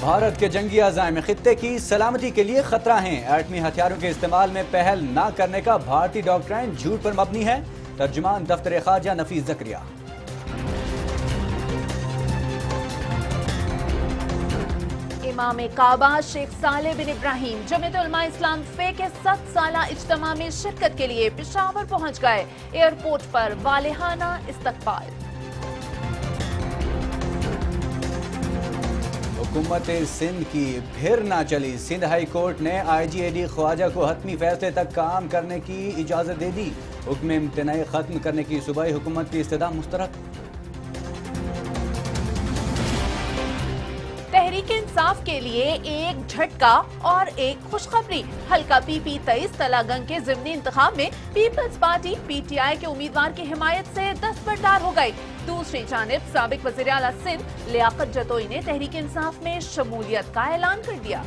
भारत के जंगी अजायम खत्े की सलामती के लिए खतरा है एटमी हथियारों के इस्तेमाल में पहल न करने का भारतीय डॉक्ट्राइन झूठ पर मबनी है तर्जुमान दफ्तर खारजा नफीस जक्रिया इमाम काबा शेख साले बिन इब्राहिम जमीतुलमा इस्लाम फे के सात साल इज्तम में शिरकत के लिए पिशावर पहुंच गए एयरपोर्ट पर वालेहाना इस्तकबाल हुकूमत सिंध की फिर ना चली सिंध हाई कोर्ट ने आईजीएडी ख्वाजा को हतमी फैसले तक काम करने की इजाज़त दे दी हुक्म इम्तनाई ख़त्म करने की सुबह हुकूमत की इस्तः मुस्तरक चुनाव के लिए एक झटका और एक खुशखबरी हल्का पीपी तेईस तलागंग के जिमनी इंतजाम में पीपल्स पार्टी पीटीआई के उम्मीदवार की हिमायत से बरदार हो गयी दूसरी जानब सबक वजीर अला सिंध लियाकत जतोई ने तहरीक इंसाफ में शमूलियत का ऐलान कर दिया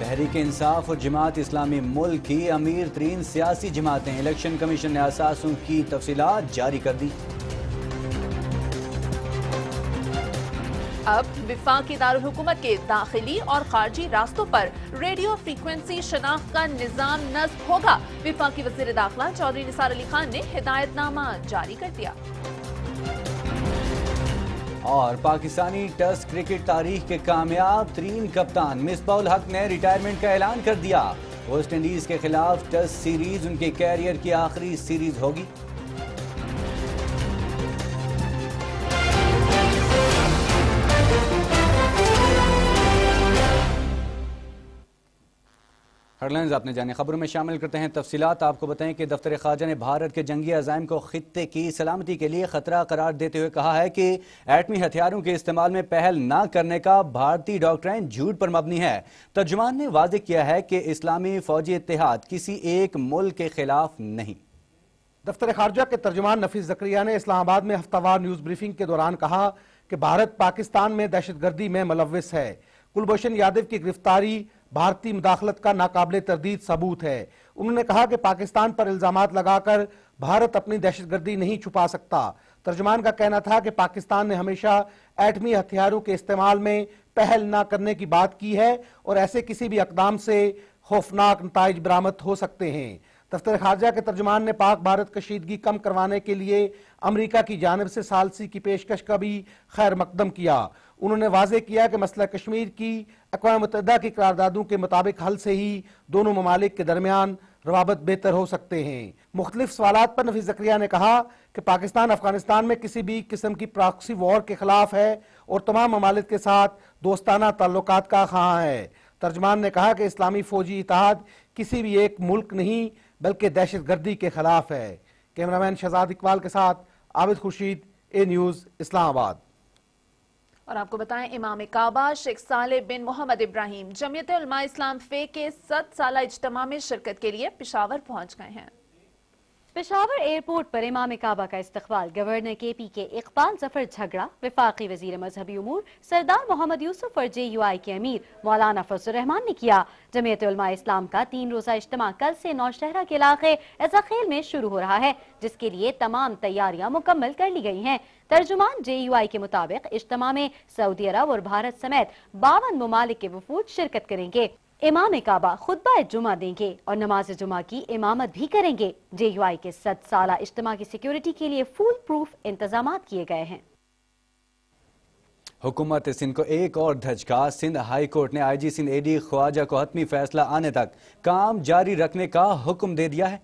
तहरीक इंसाफ और जमात इस्लामी मुल्क की अमीर तरीन सियासी जमातें इलेक्शन कमीशन ने असासों की तफसीत जारी कर दी अब विफाक दारकूमत के दाखिली और खारजी रास्तों पर रेडियो फ्रीक्वेंसी शनाख्त का निज़ाम नस्ब होगा की वजीर दाखिला चौधरी निसार अली खान ने हिदायतनामा जारी कर दिया और पाकिस्तानी टेस्ट क्रिकेट तारीख के कामयाब तरीन कप्तान मिसबाउल हक ने रिटायरमेंट का ऐलान कर दिया वेस्ट इंडीज के खिलाफ टेस्ट सीरीज उनके कैरियर की आखिरी सीरीज होगी हेडलाइंस आपने जाने खबरों में शामिल करते हैं तफसीत आपको बताएं कि दफ्तर खाजा ने भारत के जंगी अजायम को खत्े की सलामती के लिए खतरा करार देते हुए कहा है कि एटमी हथियारों के इस्तेमाल में पहल न करने का भारतीय डॉक्ट्राइन झूठ पर मबनी है तर्जुमान ने वाज किया है कि इस्लामी फौजी इतिहाद किसी एक मुल्क के खिलाफ नहीं दफ्तर खारजा के तर्जुमान नफीस जक्रिया ने इस्लामाबाद में हफ्तावार न्यूज़ ब्रीफिंग के दौरान कहा कि भारत पाकिस्तान में दहशतगर्दी में मुलविस है कुलभूषण यादव की गिरफ्तारी भारतीय मुदाखलत का नाकबले तरदीद सबूत है उन्होंने कहा कि पाकिस्तान पर इल्ज़ाम लगाकर भारत अपनी दहशतगर्दी नहीं छुपा सकता तर्जमान का कहना था कि पाकिस्तान ने हमेशा एटमी हथियारों के इस्तेमाल में पहल ना करने की बात की है और ऐसे किसी भी अकदाम से खौफनाक नतज बरामद हो सकते हैं दफ्तर खारजा के तर्जमान ने पाक भारत कशीदगी कम करवाने के लिए अमरीका की जानब से सालसी की पेशकश का भी खैर मकदम किया उन्होंने वाजे किया कि मसला कश्मीर की अकवा मुतदा की करारदादों के मुताबिक हल से ही दोनों ममालिक के दरमियान रवाबत बेहतर हो सकते हैं मुख्तलिफ सवाल पर नफी जक्रिया ने कहा कि पाकिस्तान अफगानिस्तान में किसी भी किस्म की प्राक्सी वॉर के खिलाफ है और तमाम ममालिक के साथ दोस्ताना ताल्लुक का खां है तर्जमान ने कहा कि इस्लामी फौजी इतिहाद किसी भी एक मुल्क नहीं बल्कि दहशत गर्दी के खिलाफ है कैमरामैन शहजाद इकबाल के साथ आबिद खुर्शीद ए न्यूज़ इस्लामाबाद और आपको बताएं इमाम काबा शेख साले बिन मोहम्मद इब्राहिम जमयत उलमा इस्लाम फे के सत साल इजतमा में शिरकत के लिए पिशावर पहुंच गए हैं पेशावर एयरपोर्ट पर इमाम काबा का इस्तकबाल गवर्नर के पी के इकबाल जफर झगड़ा विफाकी वजीर मजहबी उमूर सरदार मोहम्मद यूसुफ और जे यू आई के अमीर मौलाना फजल रहमान ने किया जमीयत इस्लाम का तीन रोज़ा इज्तम कल से नौशहरा के इलाके एजाखेल में शुरू हो रहा है जिसके लिए तमाम तैयारियाँ मुकम्मल कर ली गई हैं तर्जुमान जे यू आई के मुताबिक इज्तम में सऊदी अरब और भारत समेत बावन ममालिक के वफूद शिरकत करेंगे इमाम काबा खुद जुमा देंगे और नमाज जुमा की इमामत भी करेंगे जे यू आई के सत साल इज्तम की सिक्योरिटी के लिए फुल प्रूफ इंतजाम किए गए हैं हुकूमत सिंध को एक और धचका सिंध हाई कोर्ट ने I G Sindh AD Khawaja को हतमी फैसला आने तक काम जारी रखने का हुक्म दे दिया है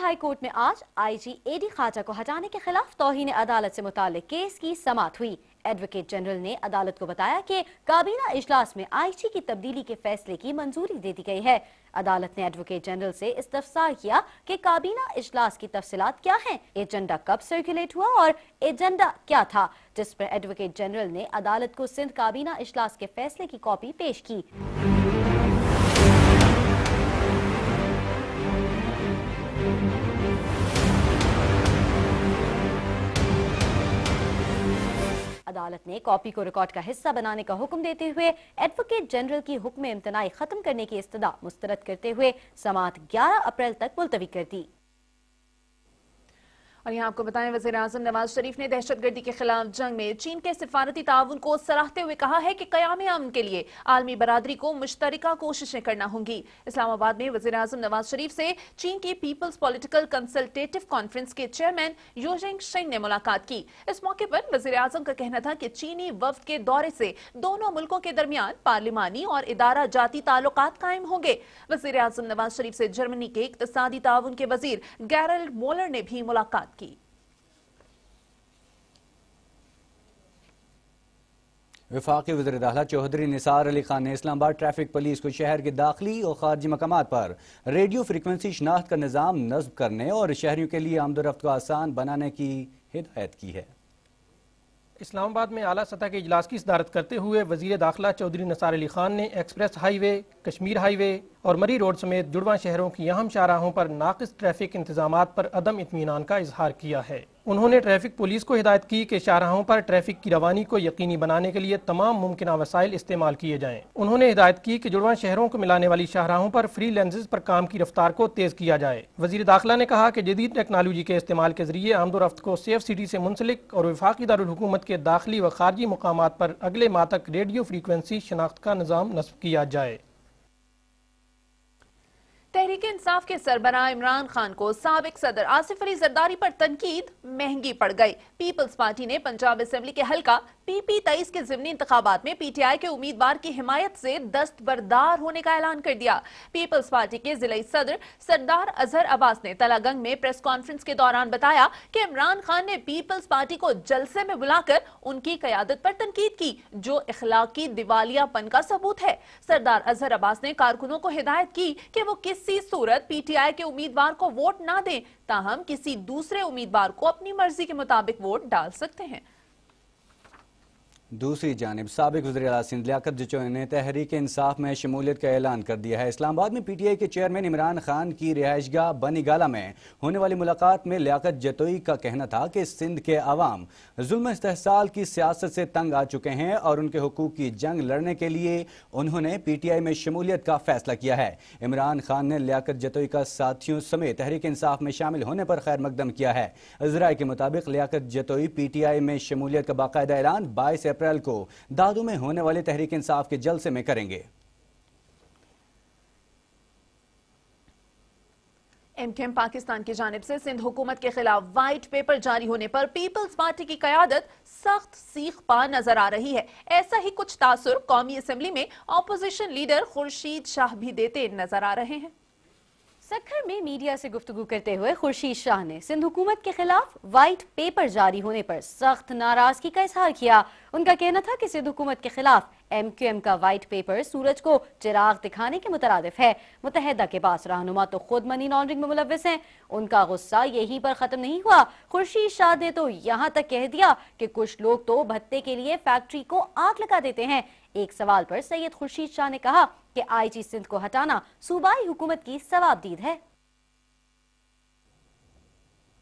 हाई कोर्ट में आज आईजी एडी खाजा को हटाने के खिलाफ तोहिन अदालत से मुतालिक केस की समात हुई एडवोकेट जनरल ने अदालत को बताया कि काबीना इजलास में आईजी की तब्दीली के फैसले की मंजूरी दे दी गई है अदालत ने एडवोकेट जनरल से इस्तफसार किया कि काबीना इजलास की तफसीत क्या हैं, एजेंडा कब सर्कुलेट हुआ और एजेंडा क्या था जिस पर एडवोकेट जनरल ने अदालत को सिंध काबीना इजलास के फैसले की कॉपी पेश की अदालत ने कॉपी को रिकॉर्ड का हिस्सा बनाने का हुक्म देते हुए एडवोकेट जनरल की हुक्म इम्तनाई खत्म करने की इस्तः मुस्तरद करते हुए समात 11 अप्रैल तक मुलतवी कर दी और यहाँ आपको बताएं वजे अजम नवाज शरीफ ने दहशत गर्दी के खिलाफ जंग में चीन के सिफारती ताउन को सराहते हुए कहा है कि कयाम अमन के लिए आलमी बरदरी को मुश्तरका कोशिशें करना होंगी इस्लामाबाद में वजे अजम नवाज शरीफ से चीन की पीपल्स पॉलिटिकल कंसल्टेटिव कॉन्फ्रेंस के चेयरमैन योजेंग शेंग ने मुलाकात की इस मौके पर वजे अजम का कहना था कि चीनी वफद के दौरे से दोनों मुल्कों के दरमियान पार्लिमानी और इदारा जाती ताल्लुक कायम होंगे वजे अजम नवाज शरीफ से जर्मनी के इकतदी ताउन के वजीर गैरल मोलर ने भी मुलाकात की विफाक वजर दाला चौधरी निसार अली खान ने इस्लामाबाद ट्रैफिक पुलिस को शहर के दाखिली और खारजी मकाम पर रेडियो फ्रिक्वेंसी शनाख्त का निज़ाम नस्ब करने और शहरीों के लिए आमदोरफ्त को आसान बनाने की हिदायत की है इस्लामाबाद में आला सतह के इजलास की सदारत करते हुए वजीर दाखिला चौधरी निसार अली खान ने एक्सप्रेस हाईवे कश्मीर हाईवे और मरी रोड समेत जुड़वा शहरों की अहम शाहराहों पर नाकस ट्रैफिक इंतजाम पर अदम इतमान का इजहार किया है उन्होंने ट्रैफिक पुलिस को हिदायत की कि शाहराहों पर ट्रैफिक की रवानी को यकीनी बनाने के लिए तमाम मुमकिन वसाइल इस्तेमाल किए जाएँ उन्होंने हिदायत की कि जुड़वा शहरों को मिलाने वाली शाहराहों पर फ्री लेंजेस पर काम की रफ्तार को तेज़ किया जाए वजी दाखिला ने कहा कि जदीद टेक्नोलॉजी के इस्तेमाल के जरिए आमदोरफ्त को सेफ सिटी से मुंसलिक और विफाकी दारकूमत के दाखिली व खारजी मकाम पर अगले माह तक रेडियो फ्रीकुनसी शनाख्त का निज़ाम नस्ब किया जाए तहरीक इंसाफ के सरबरा इमरान खान को सबक सदर आसिफ अली जरदारी पर तनकीद महंगी पड़ गई पीपल्स पार्टी ने पंजाब असम्बली के हल्का पीपी तेईस के जिमनी इंतबात में आई के उम्मीदवार की हिमायत से दस्तबरदार होने का ऐलान कर दिया पीपल्स पार्टी के जिले सदर सरदार अजहर अब्बास ने तलागंग में प्रेस कॉन्फ्रेंस के दौरान बताया कि इमरान खान ने पीपल्स पार्टी को जलसे में बुलाकर उनकी क्यादत पर तनकीद की जो इखलाकी दिवालियापन का सबूत है सरदार अजहर अब्बास ने कारकुनों को हिदायत की कि वो किस किसी सूरत पीटीआई के उम्मीदवार को वोट ना दें ताहम किसी दूसरे उम्मीदवार को अपनी मर्जी के मुताबिक वोट डाल सकते हैं दूसरी जानब सबक वजी सिंध लियाकत जचो ने तहरीक इंसाफ में शमूलियत का ऐलान कर दिया है इस्लामाबाद में पी टी आई के चेयरमैन इमरान खान की रिहाइशगा बनीगाला में होने वाली मुलाकात में लियात जतोई का कहना था कि सिंध के अवाम जुल्म इस्तेसाल की सियासत से तंग आ चुके हैं और उनके हकूक की जंग लड़ने के लिए उन्होंने पी टी आई में शमूलियत का फैसला किया है इमरान खान ने लियाकत जतोई का साथियों समेत तहरीक इंसाफ में शामिल होने पर खैर मकदम किया है जराये के मुताबिक Liaquat Jatoi P T I में शमूलियत का बाकायदा ऐलान बाईस अप्रैल अप्रैल को दादू में होने वाले तहरीक इंसाफ के जलसे में करेंगे एम पाकिस्तान की जानब से सिंध हुकूमत के खिलाफ वाइट पेपर जारी होने पर पीपल्स पार्टी की क्यादत सख्त सीख पा नजर आ रही है ऐसा ही कुछ तासर कौमी असम्बली में अपोजिशन लीडर खुर्शीद शाह भी देते नजर आ रहे हैं सखर में मीडिया से गुफ्तु करते हुए खुर्शीद शाह ने सिंध हुकूमत के खिलाफ वाइट पेपर जारी होने पर सख्त नाराजगी का इजहार किया उनका कहना था कि सिंध हुकूमत के खिलाफ एमक्यूएम का व्हाइट पेपर सूरज को चिराग दिखाने के मुतरद है मुतहदा के पास रहनुमा तो खुद मनी लॉन्ड्रिंग में मुलविस हैं उनका गुस्सा यहीं पर ख़त्म नहीं हुआ खुर्शीद शाह ने तो यहाँ तक कह दिया कि कुछ लोग तो भत्ते के लिए फैक्ट्री को आग लगा देते हैं एक सवाल पर सैयद खुर्शीद शाह ने कहा कि आईजी सिंध को हटाना सूबाई हुकूमत की सवाबदीद है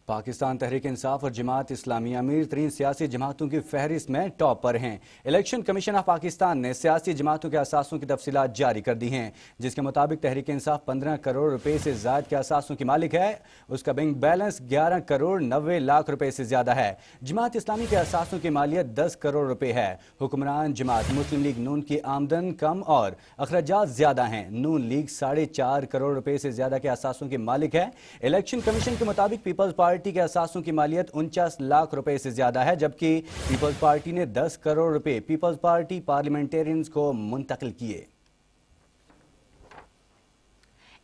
पाकिस्तान तहरीक इंसाफ और जमात इस्लामी अमीर तरीन सियासी जमातों की फहरिस्त में टॉप पर हैं इलेक्शन कमीशन ऑफ पाकिस्तान ने सियासी जमातों के असासों की तफसीत जारी कर दी हैं जिसके मुताबिक तहरीक इंसाफ पंद्रह करोड़ रुपए से ज्यादा के असासों की मालिक है उसका बैंक बैलेंस ग्यारह करोड़ नबे लाख रुपए से ज्यादा है जमात इस्लामी के असासों की मालियत दस करोड़ रुपए है हुक्मरान जमात मुस्लिम लीग नून की आमदन कम और अखराज ज्यादा हैं नून लीग साढ़े चार करोड़ रुपए से ज्यादा के असासों के मालिक है इलेक्शन कमीशन के मुताबिक पीपल्स पार्टी पार्टी के असासों की मालियत उनचास लाख रुपए से ज्यादा है जबकि पीपल्स पार्टी ने 10 करोड़ रुपए पीपल्स पार्टी पार्लियामेंटेरियंस को मुंतकिल किए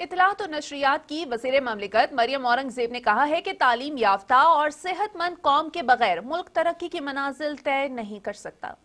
इतलात तो और नशरियात की वजीर ममलिकत मरियम औरंगजेब ने कहा है कि तालीम याफ्ता और सेहतमंद कौम के बगैर मुल्क तरक्की के मनाजिल तय नहीं कर सकता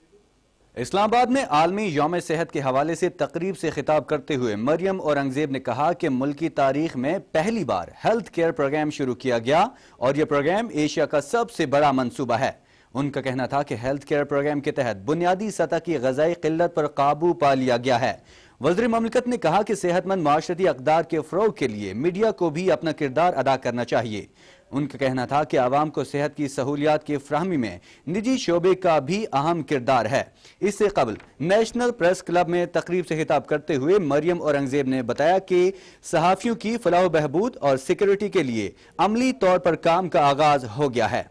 इस्लामाबाद में आलमी योम सेहत के हवाले से तकरीब से खिताब करते हुए मरियम औरंगजेब ने कहा कि मुल्क की तारीख में पहली बार हेल्थ केयर प्रोग्राम शुरू किया गया और यह प्रोग्राम एशिया का सबसे बड़ा मनसूबा है उनका कहना था कि हेल्थ केयर प्रोग्राम के तहत बुनियादी सतह की गजाई किल्लत पर काबू पा लिया गया है वजर ममलिकत ने कहा कि सेहतमंद माशरती अकदार के फ़रोग के लिए मीडिया को भी अपना किरदार अदा करना चाहिए उनका कहना था कि आवाम को सेहत की सहूलियात की फ्राहमी में निजी शोबे का भी अहम किरदार है इससे कबल नेशनल प्रेस क्लब में तकरीब से खिताब करते हुए मरियम औरंगजेब ने बताया कि सहाफ़ियों की फलाह बहबूद और सिक्योरिटी के लिए अमली तौर पर काम का आगाज हो गया है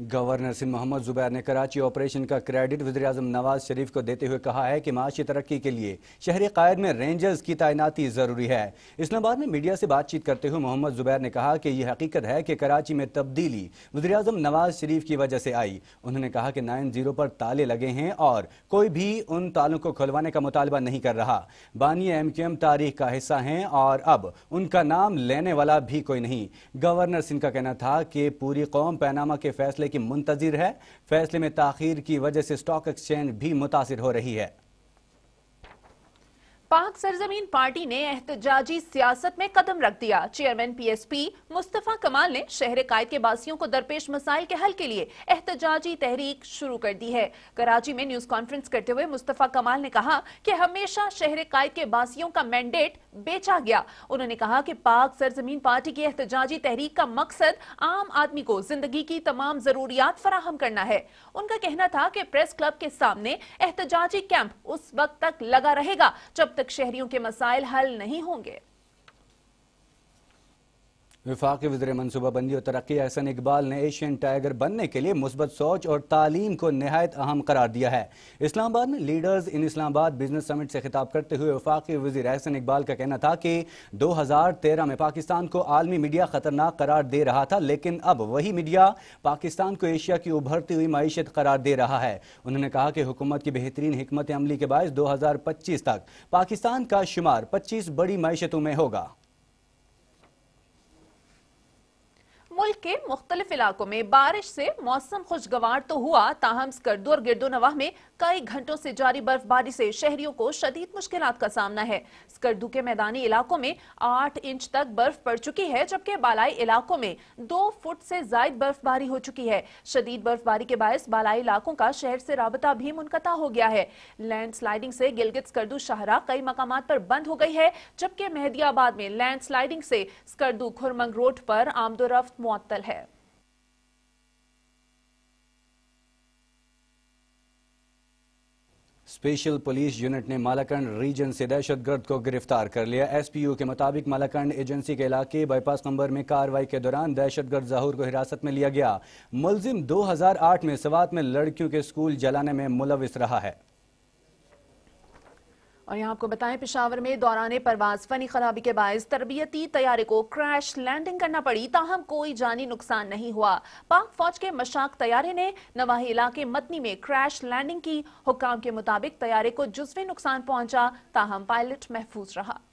गवर्नर सिंह मोहम्मद जुबैर ने कराची ऑपरेशन का क्रेडिट वजी अजम नवाज शरीफ को देते हुए कहा है कि माशी तरक्की के लिए शहरी कायद में रेंजर्स की तैनाती ज़रूरी है इस्लामाबाद में मीडिया से बातचीत करते हुए मोहम्मद जुबैर ने कहा कि यह हकीकत है कि कराची में तब्दीली वजी अजम नवाज शरीफ की वजह से आई उन्होंने कहा कि नाइन जीरो पर ताले लगे हैं और कोई भी उन तालों को खुलवाने का मुतालबा नहीं कर रहा बानिया एम क्यू एम तारीख का हिस्सा हैं और अब उनका नाम लेने वाला भी कोई नहीं गवर्नर सिंह का कहना था कि पूरी कौम पैनामा के फैसले फैसले की मुंतजर है फैसले में तखिर की वजह से स्टॉक एक्सचेंज भी मुतासर हो रही है पाक सरजमीन पार्टी ने एहतजाजी सियासत में कदम रख दिया चेयरमैन पीएसपी मुस्तफा कमाल ने शहर कायद के बासियों को दरपेश मसाइल के हल के लिए एहतजाजी तहरीक शुरू कर दी है कराची में न्यूज कॉन्फ्रेंस करते हुए मुस्तफा कमाल ने कहा कि हमेशा शहर कायद के बासियों का मैंडेट बेचा गया उन्होंने कहा कि पाक सरजमीन पार्टी की एहतजाजी तहरीक का मकसद आम आदमी को जिंदगी की तमाम जरूरियात फराहम करना है उनका कहना था कि प्रेस क्लब के सामने एहतजाजी कैंप उस वक्त तक लगा रहेगा जब तक शहरियों के मसाइल हल नहीं होंगे विफाक वजर मनसूबाबंदी और तरक्की अहसन इकबाल ने एशियन टाइगर बनने के लिए मुस्बत सोच और तालीम को नहायत अहम करार दिया है इस्लामाबाद में leaders in Islamabad business summit से खिताब करते हुए विफाक वजी अहसन इकबाल का कहना था कि दो हज़ार तेरह में पाकिस्तान को आलमी मीडिया ख़तरनाक करार दे रहा था लेकिन अब वही मीडिया पाकिस्तान को एशिया की उभरती हुई मीशत करार दे रहा है उन्होंने कहा कि हुकूमत की बेहतरीन हमत अमली के बायस दो हज़ार पच्चीस तक पाकिस्तान का शुमार पच्चीस बड़ी मीशतों में होगा मुल्क के मुख्तलिफ इलाकों में बारिश से मौसम खुशगवार तो हुआ ताहम स्कर्दो और गिरदो नवाह में कई घंटों से जारी बर्फबारी से शहरियों को शदीद मुश्किल का सामना है स्कर्दू के मैदानी इलाकों में आठ इंच तक बर्फ पड़ चुकी है जबकि बालाई इलाकों में दो फुट से जायद बर्फबारी हो चुकी है शदीद बर्फबारी के बायस बालाई इलाकों का शहर से रबता भी मुनकता हो गया है लैंड स्लाइडिंग से गिलगित स्कर्दू शाहरा कई मकाम पर बंद हो गई है जबकि मेहदियाबाद में लैंड स्लाइडिंग से स्कर्दू खुरमंग रोड पर आमदोरफ्त मअतल है स्पेशल पुलिस यूनिट ने मालाकंड रीजन से दहशतगर्द को गिरफ्तार कर लिया एसपीयू के मुताबिक मालाकंड एजेंसी के इलाके बाईपास नंबर में कार्रवाई के दौरान दहशतगर्द जहूर को हिरासत में लिया गया मुलजिम 2008 में सवात में लड़कियों के स्कूल जलाने में मुलविस रहा है और यहाँ आपको बताएं पिशावर में दौरान परवाज फनी खराबी के बायस तरबियती तैयारे को क्रैश लैंडिंग करना पड़ी ताहम कोई जानी नुकसान नहीं हुआ पाक फौज के मशाक तैयारे ने नवाही इलाके मतनी में क्रैश लैंडिंग की हुकाम के मुताबिक तैयारे को जुजवी नुकसान पहुंचा ताहम पायलट महफूज रहा